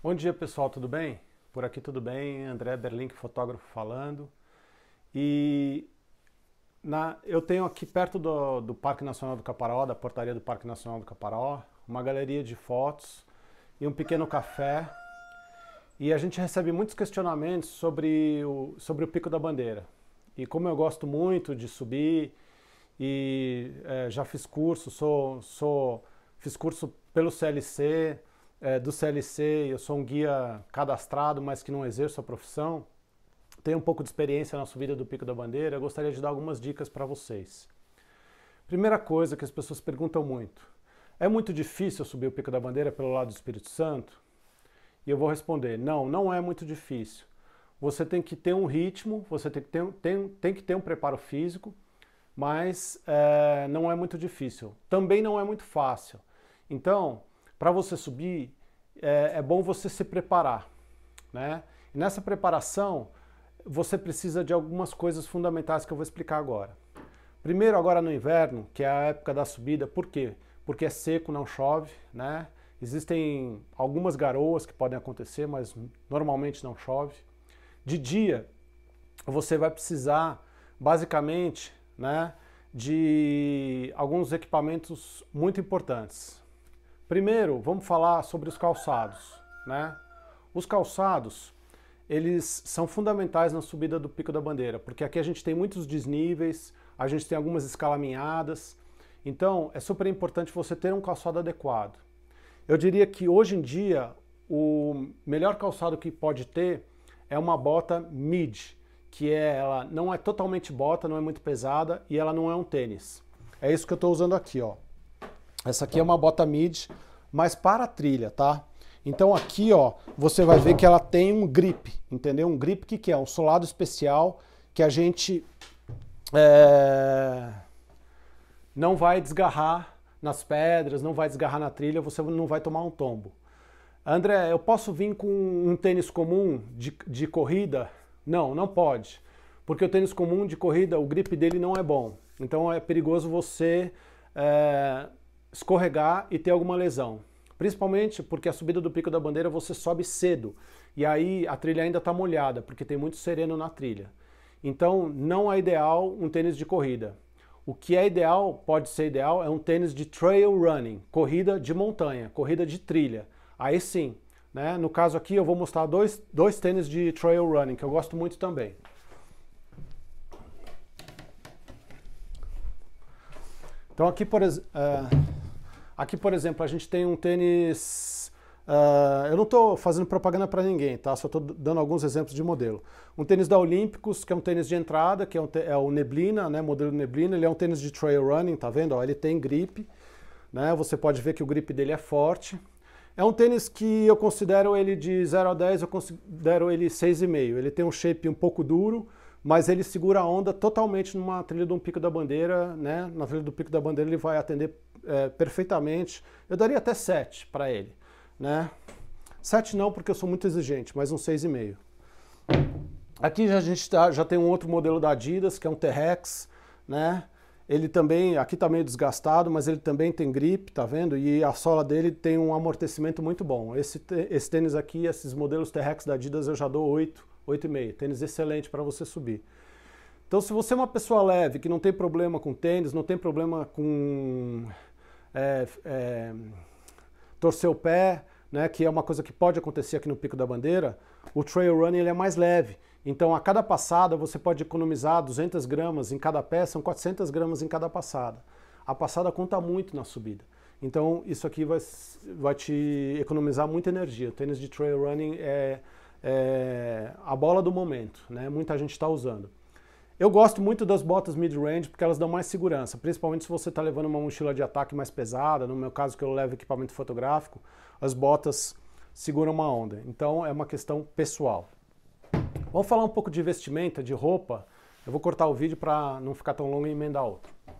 Bom dia pessoal, tudo bem? Por aqui tudo bem, André Berlink, fotógrafo falando. E na, eu tenho aqui perto do, do, Parque Nacional do Caparaó, da portaria do Parque Nacional do Caparaó, uma galeria de fotos e um pequeno café. E a gente recebe muitos questionamentos sobre o, sobre o Pico da Bandeira. E como eu gosto muito de subir e é, já fiz curso, sou, sou, fiz curso pelo CLC, é, do CLC, eu sou um guia cadastrado, mas que não exerço a profissão, tenho um pouco de experiência na subida do Pico da Bandeira, eu gostaria de dar algumas dicas para vocês. Primeira coisa que as pessoas perguntam muito, é muito difícil subir o Pico da Bandeira pelo lado do Espírito Santo? E eu vou responder, não, não é muito difícil. Você tem que ter um ritmo, você tem que ter, tem, tem que ter um preparo físico, mas é, não é muito difícil. Também não é muito fácil. Então, para você subir, é, é, bom você se preparar. Né? E nessa preparação, você precisa de algumas coisas fundamentais que eu vou explicar agora. Primeiro, agora no inverno, que é a época da subida, por quê? Porque é seco, não chove, né? Existem algumas garoas que podem acontecer, mas normalmente não chove. De dia, você vai precisar, basicamente, né, de alguns equipamentos muito importantes. Primeiro, vamos falar sobre os calçados, né? Os calçados, eles são fundamentais na subida do Pico da Bandeira, porque aqui a gente tem muitos desníveis, a gente tem algumas escalaminhadas, então é super importante você ter um calçado adequado. Eu diria que hoje em dia o melhor calçado que pode ter é uma bota mid, que é, ela não é totalmente bota, não é muito pesada e ela não é um tênis. É isso que eu estou usando aqui, ó. Essa aqui é uma bota mid, mas para a trilha, tá? Então aqui, ó, você vai ver que ela tem um grip, entendeu? Um grip que que é? Um solado especial que a gente é, não vai desgarrar nas pedras, não vai desgarrar na trilha, você não vai tomar um tombo. André, eu posso vir com um tênis comum de, de corrida? Não, não pode. Porque o tênis comum de corrida, o grip dele não é bom. Então é perigoso você é, escorregar e ter alguma lesão. Principalmente porque a subida do Pico da Bandeira você sobe cedo e aí a trilha ainda está molhada, porque tem muito sereno na trilha. Então não é ideal um tênis de corrida. O que é ideal, pode ser ideal, é um tênis de trail running, corrida de montanha, corrida de trilha. Aí sim, né? no caso aqui eu vou mostrar dois, dois tênis de trail running, que eu gosto muito também. Então aqui, por exemplo... Uh... Aqui, por exemplo, a gente tem um tênis. Uh, eu não estou fazendo propaganda para ninguém, tá? Só estou dando alguns exemplos de modelo. Um tênis da Olímpicos, que é um tênis de entrada, que é, um é, o Neblina, né? Modelo Neblina. Ele é um tênis de trail running, tá vendo? Ó, ele tem grip, né? Você pode ver que o grip dele é forte. É um tênis que eu considero ele de 0 a 10, eu considero ele 6,5. Ele tem um shape um pouco duro, mas ele segura a onda totalmente numa trilha de um Pico da Bandeira, né? Na trilha do Pico da Bandeira ele vai atender é, perfeitamente. Eu daria até 7 para ele, né? 7 não, porque eu sou muito exigente, mas um 6,5. Aqui a gente tá, já tem um outro modelo da Adidas, que é um T-Rex, né? Ele também, aqui tá meio desgastado, mas ele também tem grip, tá vendo? E a sola dele tem um amortecimento muito bom. Esse, esse tênis aqui, esses modelos T-Rex da Adidas eu já dou 8, 8,5. Tênis excelente para você subir. Então, se você é uma pessoa leve, que não tem problema com tênis, não tem problema com é, é, torcer o pé, né, que é uma coisa que pode acontecer aqui no Pico da Bandeira, o trail running ele é mais leve. Então, a cada passada, você pode economizar 200 gramas em cada pé, são 400 gramas em cada passada. A passada conta muito na subida. Então, isso aqui vai, vai te economizar muita energia. O tênis de trail running é, é, a bola do momento, né? Muita gente está usando. Eu gosto muito das botas mid-range porque elas dão mais segurança, principalmente se você está levando uma mochila de ataque mais pesada. No meu caso, que eu levo equipamento fotográfico, as botas seguram uma onda. Então é uma questão pessoal. Vamos falar um pouco de vestimenta, de roupa. Eu vou cortar o vídeo para não ficar tão longo e emendar outro.